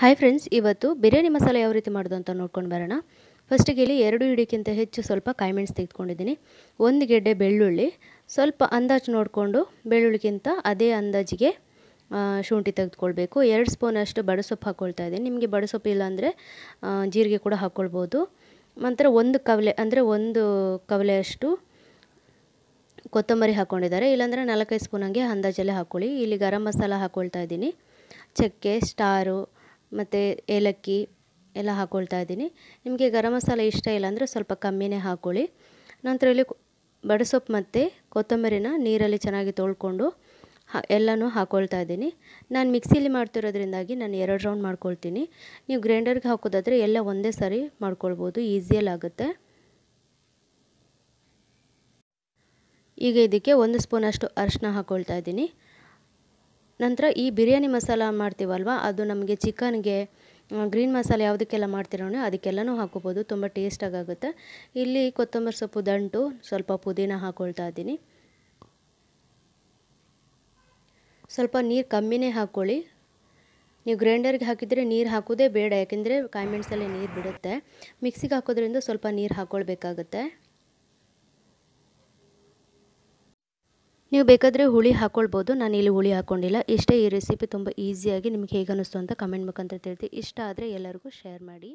hi friends ಇವತ್ತು ಬಿರಿಯಾನಿ ಮಸಾಲೆ ಯಾವ ರೀತಿ ಮಾಡೋದು ಅಂತ ನೋಡ್ಕೊಂಡು ಬರೋಣ ಫಸ್ಟಿಗೆ ಇಲ್ಲಿ ಎರಡು ಹಿಡಿಕ್ಕಿಂತ ಹೆಚ್ಚು ಸ್ವಲ್ಪ ಕಾಯಿಮೆಣ್ಸು ತೆಗೆದುಕೊಂಡಿದ್ದೀನಿ ಒಂದು ಗೆಡ್ಡೆ ಬೆಳ್ಳುಳ್ಳಿ ಸ್ವಲ್ಪ ಅಂದಾಜು ನೋಡಿಕೊಂಡು ಬೆಳ್ಳುಳ್ಳಿಗಿಂತ ಅದೇ ಅಂದಾಜಿಗೆ ಶುಂಠಿ ತೆಗೆದುಕೊಳ್ಬೇಕು ಎರಡು ಸ್ಪೂನಷ್ಟು ಬಡಸೊಪ್ಪು ಹಾಕ್ಕೊಳ್ತಾ ಇದ್ದೀನಿ ನಿಮಗೆ ಬಡಸೊಪ್ಪು ಇಲ್ಲ ಜೀರಿಗೆ ಕೂಡ ಹಾಕ್ಕೊಳ್ಬೋದು ನಂತರ ಒಂದು ಕವಲೆ ಅಂದರೆ ಒಂದು ಕವಲೆಯಷ್ಟು ಕೊತ್ತಂಬರಿ ಹಾಕ್ಕೊಂಡಿದ್ದಾರೆ ಇಲ್ಲಾಂದರೆ ನಾಲ್ಕೈದು ಸ್ಪೂನ್ ಹಂಗೆ ಅಂದಾಜಲ್ಲೇ ಹಾಕ್ಕೊಳ್ಳಿ ಇಲ್ಲಿ ಗರಂ ಮಸಾಲ ಹಾಕ್ಕೊಳ್ತಾ ಇದ್ದೀನಿ ಚಕ್ಕೆ ಸ್ಟಾರು ಮತ್ತು ಏಲಕ್ಕಿ ಎಲ್ಲ ಹಾಕ್ಕೊಳ್ತಾ ಇದ್ದೀನಿ ನಿಮಗೆ ಗರಂ ಮಸಾಲೆ ಇಷ್ಟ ಇಲ್ಲ ಅಂದರೆ ಸ್ವಲ್ಪ ಕಮ್ಮಿನೇ ಹಾಕ್ಕೊಳ್ಳಿ ನಂತರ ಇಲ್ಲಿ ಬಡಸೊಪ್ಪು ಮತ್ತು ಕೊತ್ತಂಬರಿನ ನೀರಲ್ಲಿ ಚೆನ್ನಾಗಿ ತೊಳ್ಕೊಂಡು ಎಲ್ಲನೂ ಹಾಕ್ಕೊಳ್ತಾ ಇದ್ದೀನಿ ನಾನು ಮಿಕ್ಸಿಲಿ ಮಾಡ್ತಿರೋದ್ರಿಂದಾಗಿ ನಾನು ಎರಡು ರೌಂಡ್ ಮಾಡ್ಕೊಳ್ತೀನಿ ನೀವು ಗ್ರೈಂಡರ್ಗೆ ಹಾಕೋದಾದರೆ ಎಲ್ಲ ಒಂದೇ ಸಾರಿ ಮಾಡ್ಕೊಳ್ಬೋದು ಈಸಿಯಲ್ಲಾಗುತ್ತೆ ಆಗುತ್ತೆ ಈಗ ಇದಕ್ಕೆ ಒಂದು ಸ್ಪೂನಷ್ಟು ಅರಿಶಿನ ಹಾಕ್ಕೊಳ್ತಾ ಇದ್ದೀನಿ ನಂತರ ಈ ಬಿರಿಯಾನಿ ಮಸಾಲ ಮಾಡ್ತೀವಲ್ವ ಅದು ನಮಗೆ ಚಿಕನ್ಗೆ ಗ್ರೀನ್ ಮಸಾಲೆ ಯಾವುದಕ್ಕೆಲ್ಲ ಮಾಡ್ತಿರೋಣ ಅದಕ್ಕೆಲ್ಲನೂ ಹಾಕೋಬೋದು ತುಂಬ ಟೇಸ್ಟಾಗುತ್ತೆ ಇಲ್ಲಿ ಕೊತ್ತಂಬರಿ ಸೊಪ್ಪು ದಂಟು ಸ್ವಲ್ಪ ಪುದೀನ ಹಾಕ್ಕೊಳ್ತಾ ಇದ್ದೀನಿ ಸ್ವಲ್ಪ ನೀರು ಕಮ್ಮಿನೇ ಹಾಕ್ಕೊಳ್ಳಿ ನೀವು ಗ್ರೈಂಡರ್ಗೆ ಹಾಕಿದರೆ ನೀರು ಹಾಕೋದೇ ಬೇಡ ಯಾಕೆಂದರೆ ಕಾಯಿ ಮೆಣಸಲ್ಲಿ ನೀರು ಬಿಡುತ್ತೆ ಮಿಕ್ಸಿಗೆ ಹಾಕೋದ್ರಿಂದ ಸ್ವಲ್ಪ ನೀರು ಹಾಕ್ಕೊಳ್ಬೇಕಾಗುತ್ತೆ ನೀವು ಬೇಕಾದರೆ ಹುಳಿ ಹಾಕ್ಕೊಳ್ಬೋದು ನಾನು ಇಲ್ಲಿ ಹುಳಿ ಹಾಕ್ಕೊಂಡಿಲ್ಲ ಇಷ್ಟೇ ಈ ರೆಸಿಪಿ ತುಂಬ ಈಸಿಯಾಗಿ ನಿಮ್ಗೆ ಹೇಗೆ ಅನ್ನಿಸ್ತು ಅಂತ ಕಮೆಂಟ್ ಮುಖಾಂತರ ತಿಳಿಸಿ ಇಷ್ಟ ಆದರೆ ಎಲ್ಲರಿಗೂ ಶೇರ್ ಮಾಡಿ